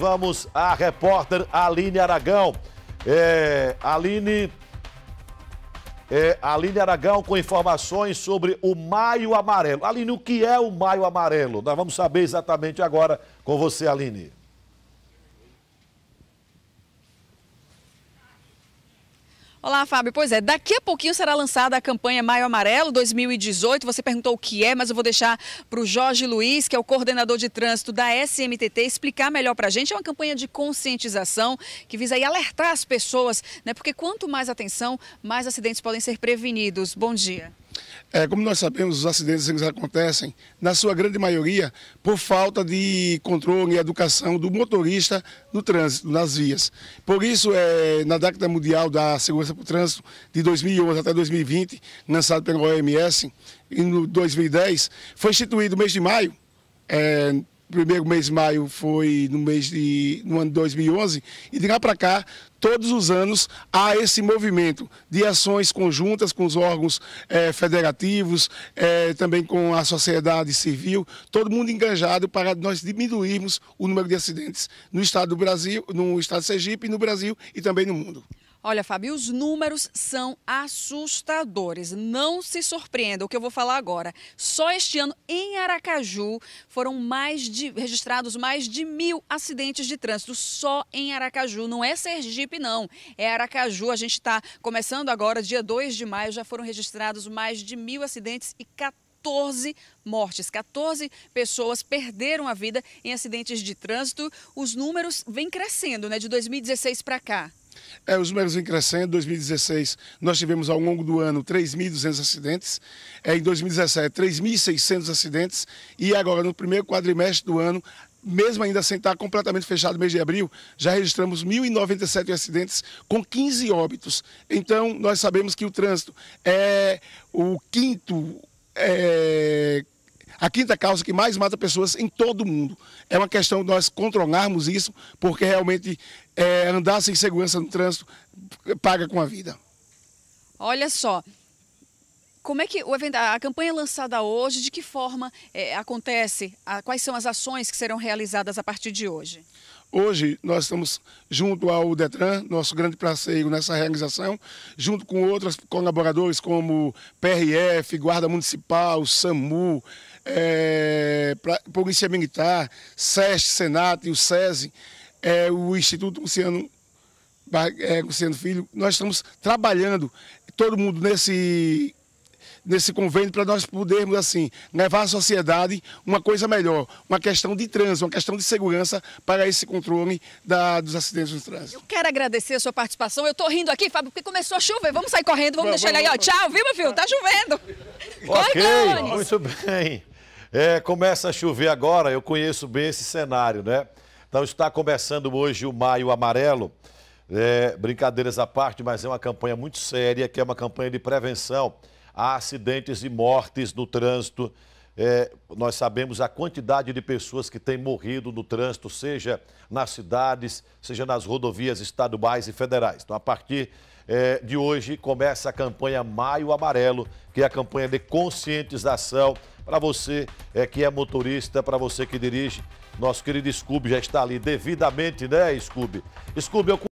vamos à repórter Aline Aragão. É, Aline, é, Aline Aragão com informações sobre o Maio Amarelo. Aline, o que é o Maio Amarelo? Nós vamos saber exatamente agora com você, Aline. Olá, Fábio. Pois é, daqui a pouquinho será lançada a campanha Maio Amarelo 2018. Você perguntou o que é, mas eu vou deixar para o Jorge Luiz, que é o coordenador de trânsito da SMTT, explicar melhor para a gente. É uma campanha de conscientização que visa aí alertar as pessoas, né? Porque quanto mais atenção, mais acidentes podem ser prevenidos. Bom dia. É, como nós sabemos, os acidentes acontecem, na sua grande maioria, por falta de controle e educação do motorista no trânsito, nas vias. Por isso, é, na década mundial da segurança para o trânsito, de 2011 até 2020, lançado pela OMS, em 2010, foi instituído o mês de maio, é, primeiro mês de maio foi no mês de no ano de 2011 e de lá para cá todos os anos há esse movimento de ações conjuntas com os órgãos é, federativos, é, também com a sociedade civil, todo mundo engajado para nós diminuirmos o número de acidentes no estado do Brasil, no estado de Sergipe, no Brasil e também no mundo. Olha, Fábio, os números são assustadores. Não se surpreenda o que eu vou falar agora. Só este ano, em Aracaju, foram mais de, registrados mais de mil acidentes de trânsito. Só em Aracaju. Não é Sergipe, não. É Aracaju. A gente está começando agora, dia 2 de maio, já foram registrados mais de mil acidentes e 14. mortes. 14 pessoas perderam a vida em acidentes de trânsito. Os números vêm crescendo, né, de 2016 para cá. É, os números vêm crescendo. Em 2016, nós tivemos ao longo do ano 3.200 acidentes. É, em 2017, 3.600 acidentes. E agora, no primeiro quadrimestre do ano, mesmo ainda sem estar completamente fechado mês de abril, já registramos 1.097 acidentes com 15 óbitos. Então, nós sabemos que o trânsito é o quinto é, a quinta causa que mais mata pessoas em todo o mundo. É uma questão de nós controlarmos isso, porque realmente é, andar sem segurança no trânsito paga com a vida. Olha só, como é que o evento, a campanha lançada hoje, de que forma é, acontece? A, quais são as ações que serão realizadas a partir de hoje? Hoje nós estamos junto ao Detran, nosso grande parceiro nessa realização, junto com outros colaboradores como PRF, Guarda Municipal, SAMU, é, Polícia Militar, SESC, Senato e o SESI, é, o Instituto Luciano, é, Luciano Filho. Nós estamos trabalhando, todo mundo nesse nesse convênio para nós podermos, assim, levar à sociedade uma coisa melhor, uma questão de trânsito, uma questão de segurança para esse controle da, dos acidentes no trânsito. Eu quero agradecer a sua participação. Eu estou rindo aqui, Fábio, porque começou a chover. Vamos sair correndo, vamos deixar vamos, ele aí. Ó. Tchau, viu, meu filho? Tá chovendo. ok, muito bem. É, começa a chover agora, eu conheço bem esse cenário, né? Então está começando hoje o Maio Amarelo. É, brincadeiras à parte, mas é uma campanha muito séria, que é uma campanha de prevenção há acidentes e mortes no trânsito. É, nós sabemos a quantidade de pessoas que têm morrido no trânsito, seja nas cidades, seja nas rodovias estaduais e federais. Então, a partir é, de hoje, começa a campanha Maio Amarelo, que é a campanha de conscientização para você é, que é motorista, para você que dirige. Nosso querido Scooby já está ali devidamente, né, Scooby? Scooby, eu